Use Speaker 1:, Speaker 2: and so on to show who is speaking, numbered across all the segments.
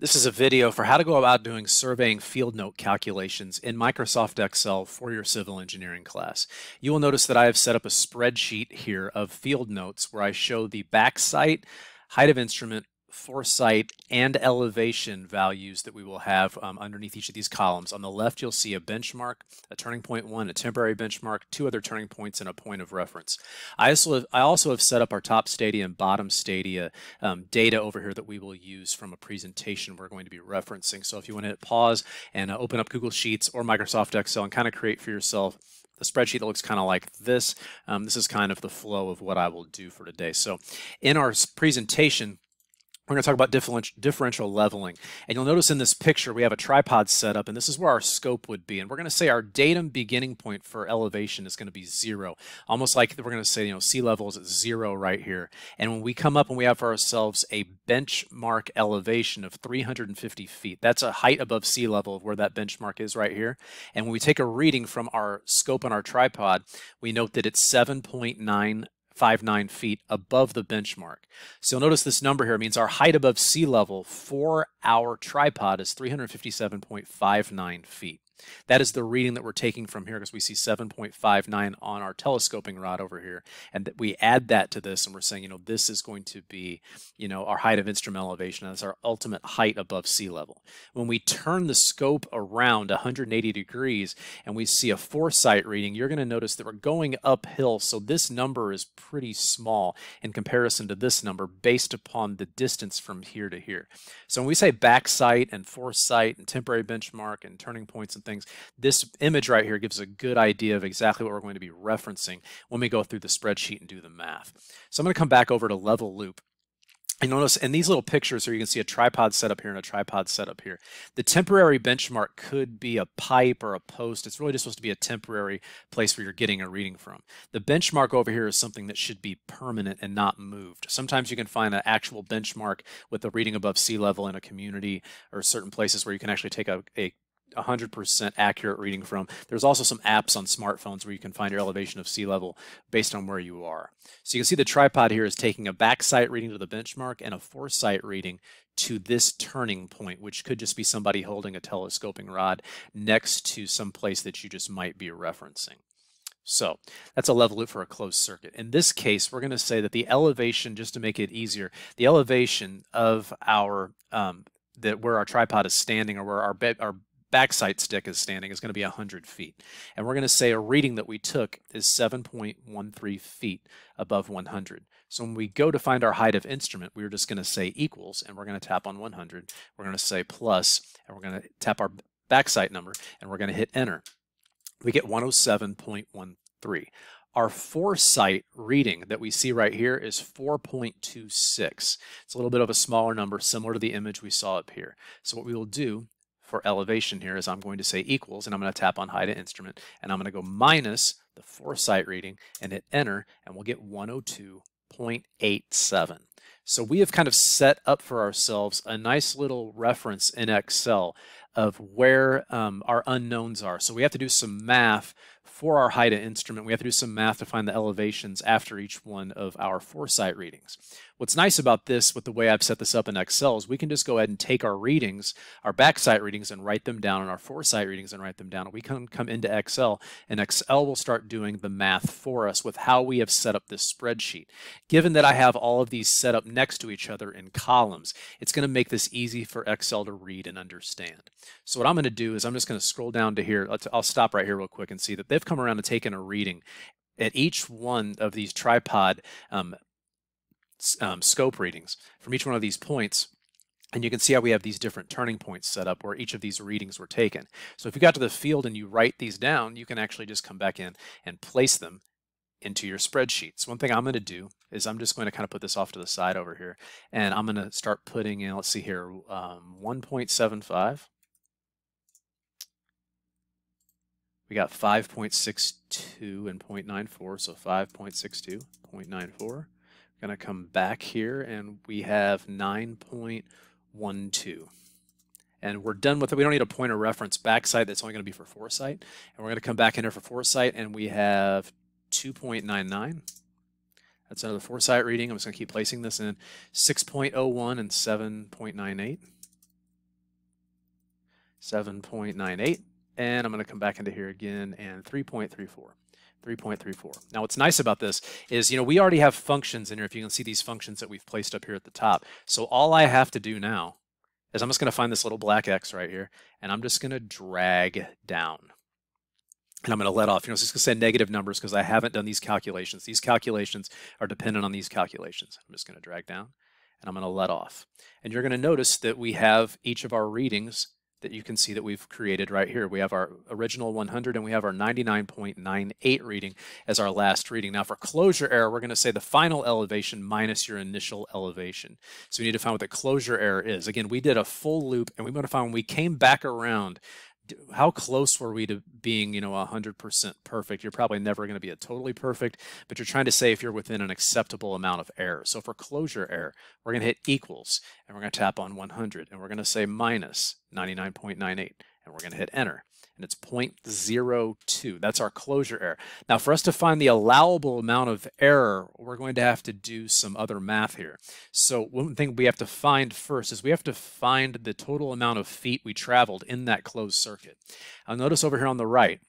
Speaker 1: This is a video for how to go about doing surveying field note calculations in Microsoft Excel for your civil engineering class. You will notice that I have set up a spreadsheet here of field notes where I show the back site, height of instrument, foresight and elevation values that we will have um, underneath each of these columns. On the left, you'll see a benchmark, a turning point one, a temporary benchmark, two other turning points, and a point of reference. I also have, I also have set up our top stadia and bottom stadia um, data over here that we will use from a presentation we're going to be referencing. So if you want to hit pause and uh, open up Google Sheets or Microsoft Excel and kind of create for yourself the spreadsheet that looks kind of like this. Um, this is kind of the flow of what I will do for today. So in our presentation, we're going to talk about differential leveling. And you'll notice in this picture, we have a tripod setup, and this is where our scope would be. And we're going to say our datum beginning point for elevation is going to be zero, almost like we're going to say, you know, sea level is at zero right here. And when we come up and we have for ourselves a benchmark elevation of 350 feet, that's a height above sea level of where that benchmark is right here. And when we take a reading from our scope on our tripod, we note that it's 7.9 59 feet above the benchmark. So you'll notice this number here means our height above sea level for our tripod is 357.59 feet. That is the reading that we're taking from here because we see 7.59 on our telescoping rod over here. And we add that to this and we're saying, you know, this is going to be, you know, our height of instrument elevation. That's our ultimate height above sea level. When we turn the scope around 180 degrees and we see a foresight reading, you're going to notice that we're going uphill. So this number is pretty small in comparison to this number based upon the distance from here to here. So when we say back sight and foresight and temporary benchmark and turning points and things things. This image right here gives a good idea of exactly what we're going to be referencing when we go through the spreadsheet and do the math. So I'm going to come back over to level loop and notice in these little pictures here, you can see a tripod set up here and a tripod set up here. The temporary benchmark could be a pipe or a post. It's really just supposed to be a temporary place where you're getting a reading from. The benchmark over here is something that should be permanent and not moved. Sometimes you can find an actual benchmark with a reading above sea level in a community or certain places where you can actually take a, a 100% accurate reading from. There's also some apps on smartphones where you can find your elevation of sea level based on where you are. So you can see the tripod here is taking a backsight reading to the benchmark and a foresight reading to this turning point, which could just be somebody holding a telescoping rod next to some place that you just might be referencing. So that's a level loop for a closed circuit. In this case, we're going to say that the elevation, just to make it easier, the elevation of our um, that where our tripod is standing or where our, our Backsight stick is standing is going to be 100 feet. And we're going to say a reading that we took is 7.13 feet above 100. So when we go to find our height of instrument, we're just going to say equals, and we're going to tap on 100. We're going to say plus, and we're going to tap our backsight number, and we're going to hit enter. We get 107.13. Our foresight reading that we see right here is 4.26. It's a little bit of a smaller number, similar to the image we saw up here. So what we will do for elevation here is I'm going to say equals, and I'm going to tap on high to instrument, and I'm going to go minus the foresight reading and hit enter, and we'll get 102.87. So we have kind of set up for ourselves a nice little reference in Excel of where um, our unknowns are. So we have to do some math for our height instrument, we have to do some math to find the elevations after each one of our foresight readings. What's nice about this, with the way I've set this up in Excel, is we can just go ahead and take our readings, our backsight readings, and write them down, and our foresight readings and write them down. We can come into Excel, and Excel will start doing the math for us with how we have set up this spreadsheet. Given that I have all of these set up next to each other in columns, it's going to make this easy for Excel to read and understand. So what I'm going to do is I'm just going to scroll down to here. I'll stop right here real quick and see that they've come around and taken a reading at each one of these tripod um, um, scope readings from each one of these points. And you can see how we have these different turning points set up where each of these readings were taken. So if you got to the field and you write these down, you can actually just come back in and place them into your spreadsheets. One thing I'm going to do is I'm just going to kind of put this off to the side over here, and I'm going to start putting in, let's see here, um, 1.75 We got 5.62 and 0.94, so 5.62, 0.94. We're going to come back here, and we have 9.12. And we're done with it. We don't need a point of reference backside. That's only going to be for foresight. And we're going to come back in here for foresight, and we have 2.99. That's another foresight reading. I'm just going to keep placing this in 6.01 and 7.98. 7.98 and I'm going to come back into here again and 3.34. 3.34. Now, what's nice about this is, you know, we already have functions in here. If you can see these functions that we've placed up here at the top. So all I have to do now is I'm just going to find this little black X right here, and I'm just going to drag down. And I'm going to let off, you know, it's just going to say negative numbers because I haven't done these calculations. These calculations are dependent on these calculations. I'm just going to drag down, and I'm going to let off. And you're going to notice that we have each of our readings that you can see that we've created right here. We have our original 100 and we have our 99.98 reading as our last reading. Now for closure error, we're going to say the final elevation minus your initial elevation. So we need to find what the closure error is. Again, we did a full loop and we want to find when we came back around how close were we to being you know 100% perfect you're probably never going to be a totally perfect but you're trying to say if you're within an acceptable amount of error so for closure error we're going to hit equals and we're going to tap on 100 and we're going to say minus 99.98 and we're going to hit enter and it's 0.02. That's our closure error. Now, for us to find the allowable amount of error, we're going to have to do some other math here. So one thing we have to find first is we have to find the total amount of feet we traveled in that closed circuit. Now, notice over here on the right,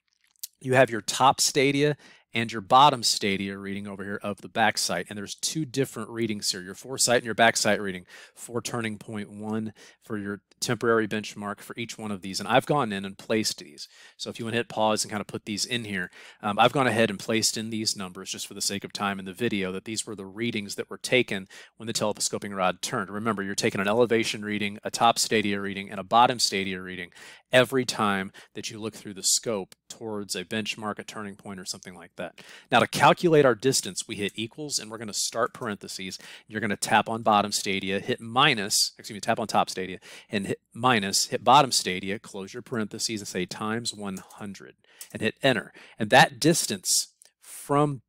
Speaker 1: you have your top stadia and your bottom stadia reading over here of the back sight. And there's two different readings here, your foresight and your back sight reading for turning point one for your temporary benchmark for each one of these. And I've gone in and placed these. So if you want to hit pause and kind of put these in here, um, I've gone ahead and placed in these numbers just for the sake of time in the video that these were the readings that were taken when the telescoping rod turned. Remember, you're taking an elevation reading, a top stadia reading, and a bottom stadia reading every time that you look through the scope towards a benchmark, a turning point, or something like that. Now to calculate our distance, we hit equals and we're gonna start parentheses. You're gonna tap on bottom stadia, hit minus, excuse me, tap on top stadia and hit minus, hit bottom stadia, close your parentheses and say times 100 and hit enter. And that distance from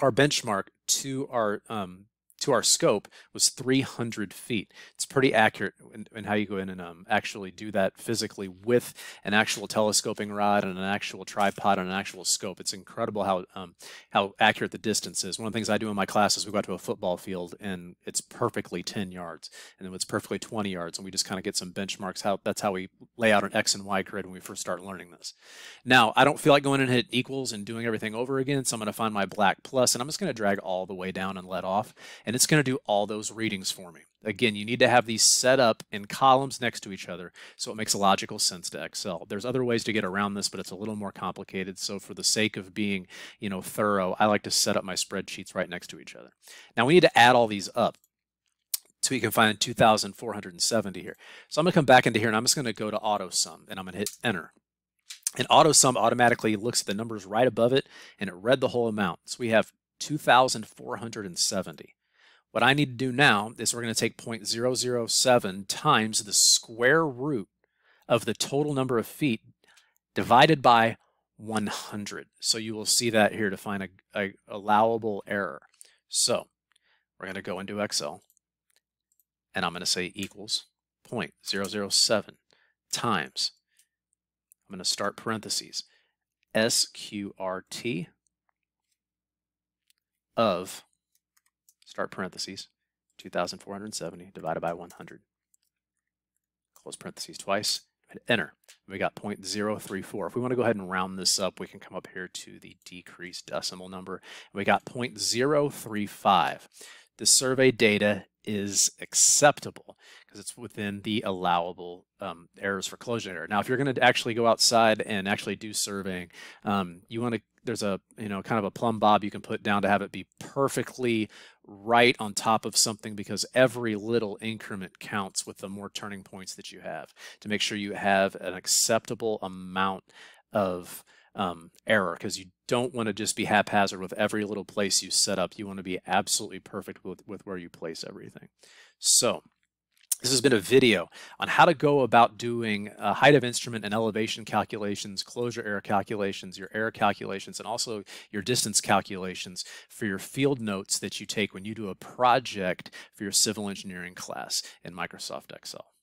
Speaker 1: our benchmark to our um, to our scope was 300 feet. It's pretty accurate in, in how you go in and um, actually do that physically with an actual telescoping rod and an actual tripod and an actual scope. It's incredible how um, how accurate the distance is. One of the things I do in my class is we go out to a football field and it's perfectly 10 yards, and then it's perfectly 20 yards, and we just kind of get some benchmarks. How that's how we lay out an x and y grid when we first start learning this. Now I don't feel like going and hit equals and doing everything over again, so I'm going to find my black plus, and I'm just going to drag all the way down and let off. And and it's going to do all those readings for me. Again, you need to have these set up in columns next to each other, so it makes logical sense to Excel. There's other ways to get around this, but it's a little more complicated. So for the sake of being, you know, thorough, I like to set up my spreadsheets right next to each other. Now we need to add all these up. So we can find 2,470 here. So I'm gonna come back into here and I'm just gonna go to auto sum and I'm gonna hit enter. And auto sum automatically looks at the numbers right above it and it read the whole amount. So we have 2,470. What I need to do now is we're going to take 0.007 times the square root of the total number of feet divided by 100. So you will see that here to find a, a allowable error. So we're going to go into Excel and I'm going to say equals 0.007 times, I'm going to start parentheses, SQRT of start parentheses, 2,470 divided by 100. Close parentheses twice, and enter. We got 0.034. If we want to go ahead and round this up, we can come up here to the decreased decimal number. We got 0.035. The survey data is acceptable because it's within the allowable um, errors for closure error. Now, if you're going to actually go outside and actually do surveying, um, you want to there's a you know kind of a plumb bob you can put down to have it be perfectly right on top of something because every little increment counts with the more turning points that you have to make sure you have an acceptable amount of um, error because you don't want to just be haphazard with every little place you set up. You want to be absolutely perfect with, with where you place everything. So this has been a video on how to go about doing uh, height of instrument and elevation calculations, closure error calculations, your error calculations, and also your distance calculations for your field notes that you take when you do a project for your civil engineering class in Microsoft Excel.